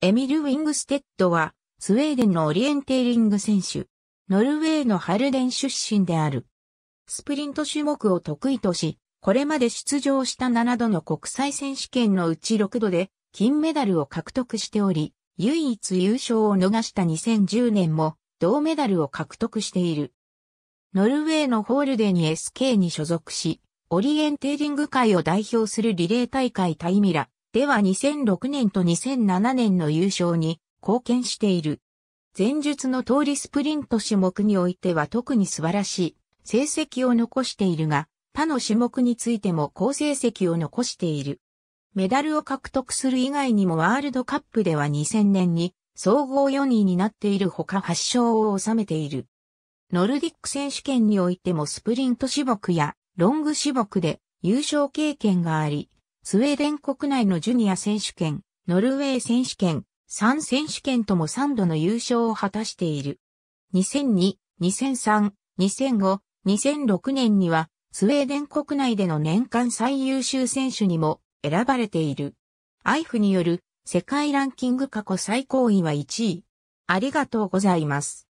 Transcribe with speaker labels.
Speaker 1: エミル・ウィングステッドは、スウェーデンのオリエンテーリング選手、ノルウェーのハルデ
Speaker 2: ン出身である。スプリント種目を得意とし、これまで出場した7度の国際選手権のうち6度で金メダルを獲得しており、唯一優勝を逃した2010年も銅メダルを獲得している。ノルウェーのホールデに SK に所属し、オリエンテーリング界を代表するリレー大会タイミラ、では2006年と2007年の優勝に貢献している。前述の通りスプリント種目においては特に素晴らしい成績を残しているが、他の種目についても好成績を残している。メダルを獲得する以外にもワールドカップでは2000年に総合4位になっているほか8勝を収めている。ノルディック選手権においてもスプリント種目やロング種目で優勝経験があり、スウェーデン国内のジュニア選手権、ノルウェー選手権、3選手権とも3度の優勝を果たしている。2002、2003、2005、2006年には、スウェーデン国内での年間最優秀選手にも選ばれている。IF による世界ランキング過去最
Speaker 1: 高位は1位。ありがとうございます。